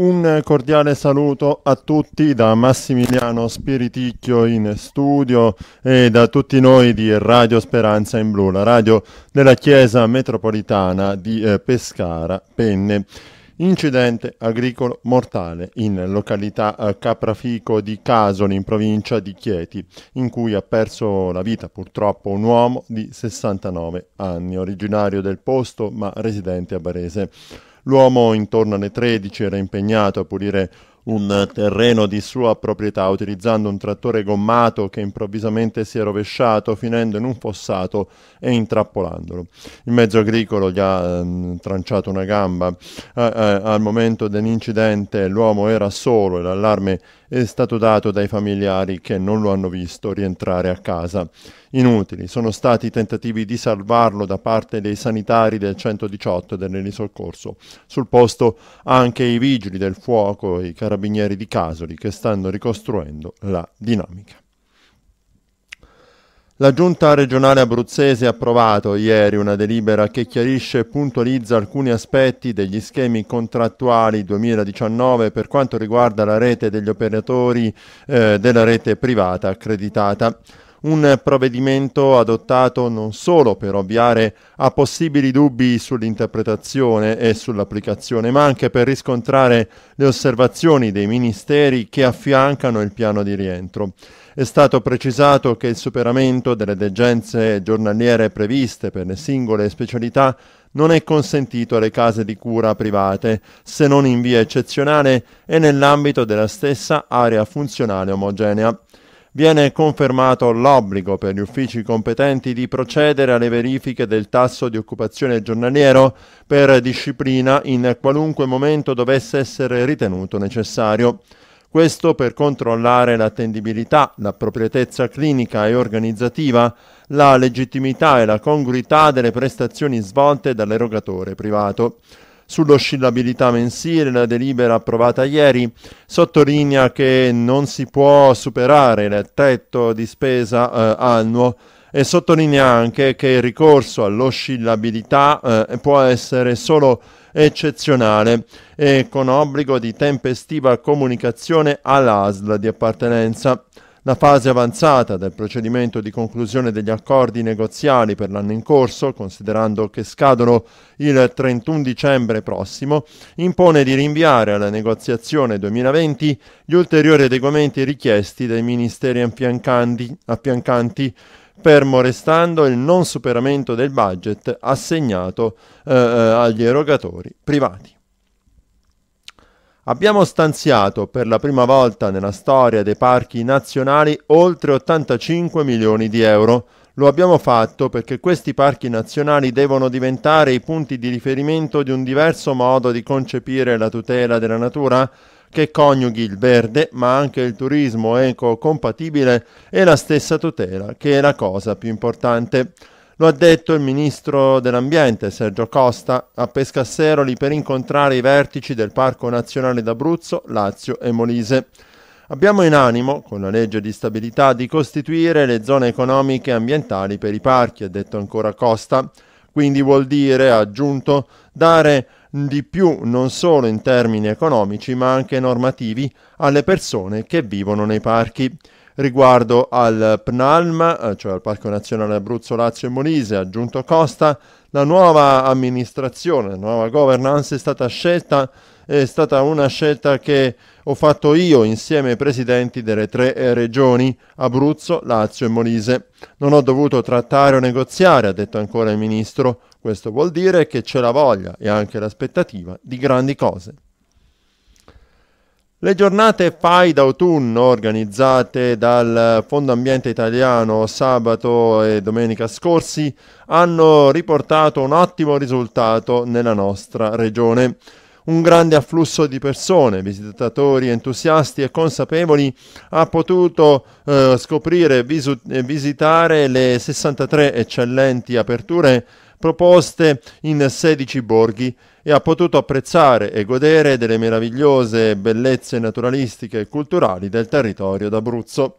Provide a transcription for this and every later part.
Un cordiale saluto a tutti da Massimiliano Spiriticchio in studio e da tutti noi di Radio Speranza in Blu, la radio della Chiesa Metropolitana di eh, Pescara, Penne. Incidente agricolo mortale in località eh, Caprafico di Casoli in provincia di Chieti, in cui ha perso la vita purtroppo un uomo di 69 anni, originario del posto ma residente a Barese. L'uomo intorno alle 13 era impegnato a pulire un terreno di sua proprietà utilizzando un trattore gommato che improvvisamente si è rovesciato finendo in un fossato e intrappolandolo. Il mezzo agricolo gli ha ehm, tranciato una gamba. Eh, eh, al momento dell'incidente l'uomo era solo e l'allarme è stato dato dai familiari che non lo hanno visto rientrare a casa. Inutili sono stati i tentativi di salvarlo da parte dei sanitari del 118 e dell'Enisoccorso. Sul posto anche i vigili del fuoco e i carabinieri di Casoli che stanno ricostruendo la dinamica. La giunta regionale abruzzese ha approvato ieri una delibera che chiarisce e puntualizza alcuni aspetti degli schemi contrattuali 2019 per quanto riguarda la rete degli operatori eh, della rete privata accreditata un provvedimento adottato non solo per ovviare a possibili dubbi sull'interpretazione e sull'applicazione, ma anche per riscontrare le osservazioni dei ministeri che affiancano il piano di rientro. È stato precisato che il superamento delle degenze giornaliere previste per le singole specialità non è consentito alle case di cura private, se non in via eccezionale e nell'ambito della stessa area funzionale omogenea. Viene confermato l'obbligo per gli uffici competenti di procedere alle verifiche del tasso di occupazione giornaliero per disciplina in qualunque momento dovesse essere ritenuto necessario. Questo per controllare l'attendibilità, l'appropriatezza clinica e organizzativa, la legittimità e la congruità delle prestazioni svolte dall'erogatore privato. Sull'oscillabilità mensile, la delibera approvata ieri sottolinea che non si può superare il tetto di spesa eh, annuo e sottolinea anche che il ricorso all'oscillabilità eh, può essere solo eccezionale e con obbligo di tempestiva comunicazione all'ASL di appartenenza. La fase avanzata del procedimento di conclusione degli accordi negoziali per l'anno in corso, considerando che scadono il 31 dicembre prossimo, impone di rinviare alla negoziazione 2020 gli ulteriori adeguamenti richiesti dai ministeri affiancanti fermo restando il non superamento del budget assegnato eh, eh agli erogatori privati. Abbiamo stanziato per la prima volta nella storia dei parchi nazionali oltre 85 milioni di euro. Lo abbiamo fatto perché questi parchi nazionali devono diventare i punti di riferimento di un diverso modo di concepire la tutela della natura che coniughi il verde ma anche il turismo ecocompatibile e la stessa tutela che è la cosa più importante. Lo ha detto il ministro dell'Ambiente Sergio Costa a Pescasseroli per incontrare i vertici del Parco Nazionale d'Abruzzo, Lazio e Molise. Abbiamo in animo, con la legge di stabilità, di costituire le zone economiche e ambientali per i parchi, ha detto ancora Costa. Quindi vuol dire, ha aggiunto, dare di più non solo in termini economici ma anche normativi alle persone che vivono nei parchi riguardo al PNALM, eh, cioè al Parco Nazionale Abruzzo, Lazio e Molise, aggiunto Costa, la nuova amministrazione, la nuova governance è stata scelta, è stata una scelta che ho fatto io insieme ai presidenti delle tre regioni Abruzzo, Lazio e Molise. Non ho dovuto trattare o negoziare, ha detto ancora il ministro. Questo vuol dire che c'è la voglia e anche l'aspettativa di grandi cose. Le giornate FAI d'autunno organizzate dal Fondo Ambiente Italiano sabato e domenica scorsi hanno riportato un ottimo risultato nella nostra regione. Un grande afflusso di persone, visitatori entusiasti e consapevoli ha potuto eh, scoprire e visitare le 63 eccellenti aperture proposte in 16 borghi e ha potuto apprezzare e godere delle meravigliose bellezze naturalistiche e culturali del territorio d'Abruzzo.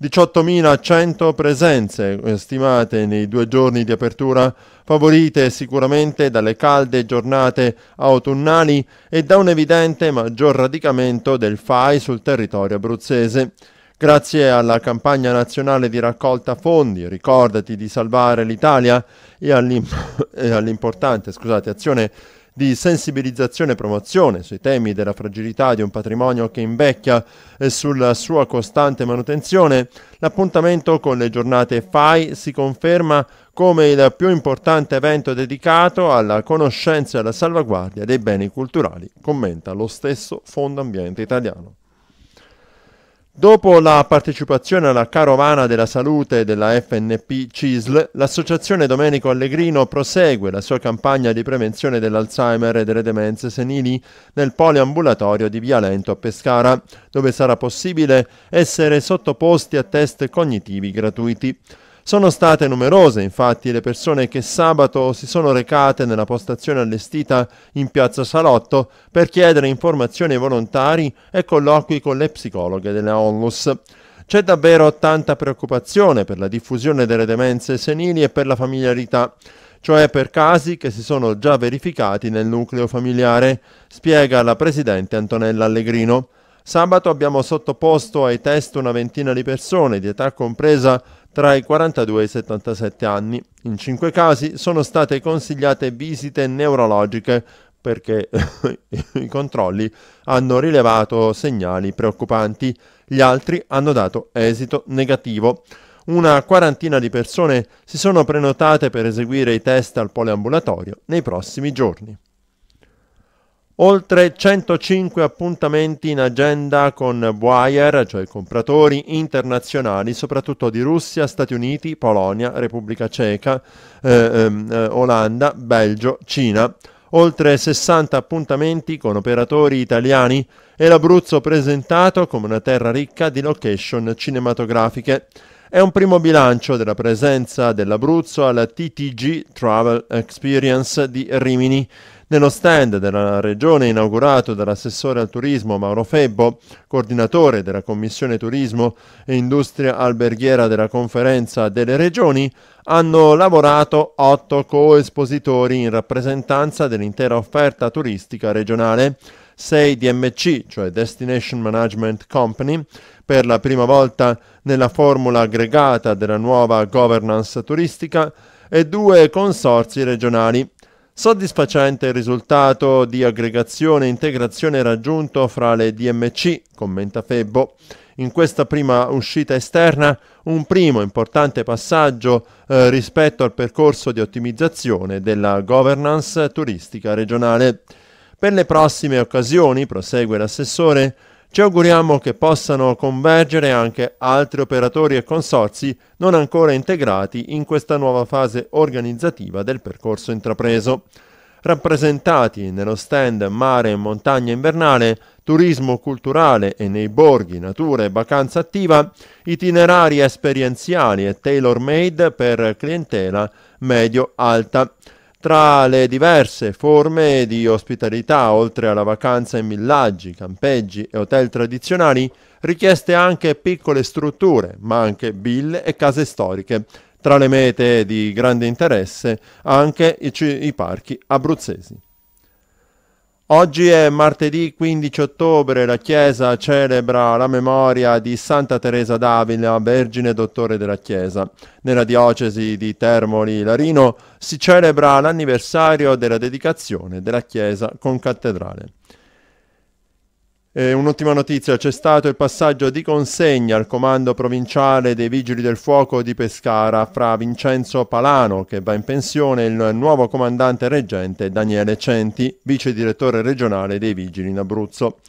18.100 presenze eh, stimate nei due giorni di apertura, favorite sicuramente dalle calde giornate autunnali e da un evidente maggior radicamento del FAI sul territorio abruzzese. Grazie alla campagna nazionale di raccolta fondi, ricordati di salvare l'Italia, e, all'imp- e all'importante scusate, azione di sensibilizzazione e promozione sui temi della fragilità di un patrimonio che invecchia e eh, sulla sua costante manutenzione, l'appuntamento con le giornate FAI si conferma come il più importante evento dedicato alla conoscenza e alla salvaguardia dei beni culturali, commenta lo stesso Fondo Ambiente Italiano. Dopo la partecipazione alla carovana della salute della FNP CISL, l'associazione Domenico Allegrino prosegue la sua campagna di prevenzione dell'Alzheimer e delle demenze senili nel poliambulatorio di Via Lento a Pescara, dove sarà possibile essere sottoposti a test cognitivi gratuiti. Sono state numerose infatti le persone che sabato si sono recate nella postazione allestita in piazza Salotto per chiedere informazioni ai volontari e colloqui con le psicologhe della Onlus. C'è davvero tanta preoccupazione per la diffusione delle demenze senili e per la familiarità, cioè per casi che si sono già verificati nel nucleo familiare, spiega la presidente Antonella Allegrino. Sabato abbiamo sottoposto ai test una ventina di persone di età compresa tra i 42 e i 77 anni. In cinque casi sono state consigliate visite neurologiche perché i controlli hanno rilevato segnali preoccupanti, gli altri hanno dato esito negativo. Una quarantina di persone si sono prenotate per eseguire i test al poliambulatorio nei prossimi giorni. Oltre 105 appuntamenti in agenda con buyer, cioè compratori internazionali, soprattutto di Russia, Stati Uniti, Polonia, Repubblica Ceca, eh, ehm, eh, Olanda, Belgio, Cina. Oltre 60 appuntamenti con operatori italiani e l'Abruzzo presentato come una terra ricca di location cinematografiche. È un primo bilancio della presenza dell'Abruzzo alla TTG Travel Experience di Rimini nello stand della Regione inaugurato dall'assessore al turismo Mauro Febbo, coordinatore della Commissione Turismo e Industria Alberghiera della Conferenza delle Regioni, hanno lavorato otto coespositori in rappresentanza dell'intera offerta turistica regionale. 6 DMC, cioè Destination Management Company, per la prima volta nella formula aggregata della nuova governance turistica, e due consorzi regionali, Soddisfacente il risultato di aggregazione e integrazione raggiunto fra le DMC, commenta Febbo. In questa prima uscita esterna un primo importante passaggio eh, rispetto al percorso di ottimizzazione della governance turistica regionale. Per le prossime occasioni, prosegue l'assessore, ci auguriamo che possano convergere anche altri operatori e consorzi non ancora integrati in questa nuova fase organizzativa del percorso intrapreso. Rappresentati nello stand Mare e Montagna Invernale, Turismo Culturale e nei borghi Natura e Vacanza Attiva, itinerari esperienziali e tailor-made per clientela medio-alta tra le diverse forme di ospitalità, oltre alla vacanza in villaggi, campeggi e hotel tradizionali, richieste anche piccole strutture, ma anche ville e case storiche. Tra le mete di grande interesse anche i, i parchi abruzzesi. Oggi è martedì 15 ottobre, la Chiesa celebra la memoria di Santa Teresa d'Avila, Vergine Dottore della Chiesa. Nella diocesi di Termoli Larino si celebra l'anniversario della dedicazione della Chiesa concattedrale. Eh, un'ultima notizia, c'è stato il passaggio di consegna al comando provinciale dei Vigili del Fuoco di Pescara fra Vincenzo Palano, che va in pensione, e il nuovo comandante reggente Daniele Centi, vice direttore regionale dei Vigili in Abruzzo.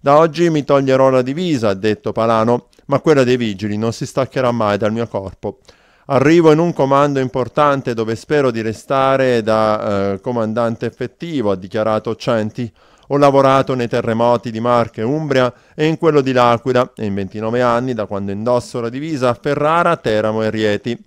Da oggi mi toglierò la divisa, ha detto Palano, ma quella dei Vigili non si staccherà mai dal mio corpo. Arrivo in un comando importante dove spero di restare da eh, comandante effettivo, ha dichiarato Centi. Ho lavorato nei terremoti di Marche e Umbria e in quello di L'Aquila e in 29 anni, da quando indosso la divisa, a Ferrara, Teramo e Rieti.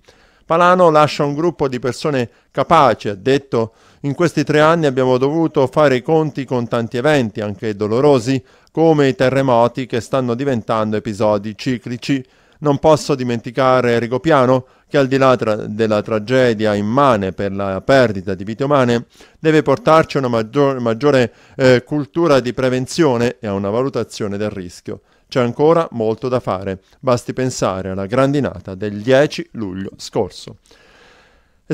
Palano lascia un gruppo di persone capaci, ha detto. In questi tre anni abbiamo dovuto fare i conti con tanti eventi, anche dolorosi, come i terremoti che stanno diventando episodi ciclici. Non posso dimenticare Enrico Piano, che al di là tra- della tragedia immane per la perdita di vite umane, deve portarci a una maggior- maggiore eh, cultura di prevenzione e a una valutazione del rischio. C'è ancora molto da fare, basti pensare alla grandinata del 10 luglio scorso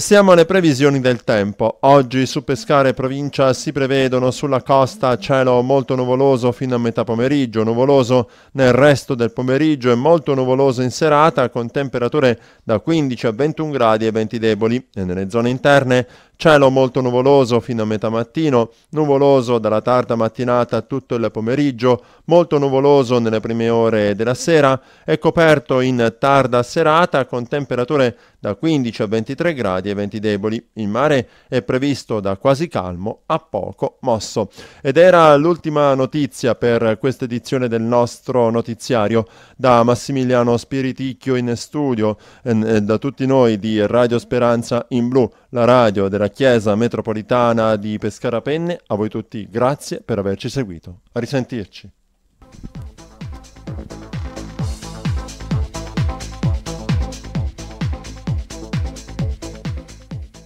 siamo alle previsioni del tempo. Oggi su Pescare provincia si prevedono sulla costa cielo molto nuvoloso fino a metà pomeriggio, nuvoloso nel resto del pomeriggio e molto nuvoloso in serata con temperature da 15 a 21 gradi e venti deboli. E nelle zone interne cielo molto nuvoloso fino a metà mattino, nuvoloso dalla tarda mattinata a tutto il pomeriggio, molto nuvoloso nelle prime ore della sera e coperto in tarda serata con temperature da 15 a 23 gradi e venti deboli. Il mare è previsto da quasi calmo a poco mosso. Ed era l'ultima notizia per questa edizione del nostro notiziario. Da Massimiliano Spiriticchio in studio, ehm, e da tutti noi di Radio Speranza in Blu, la radio della Chiesa Metropolitana di Pescara Penne, a voi tutti grazie per averci seguito. A risentirci.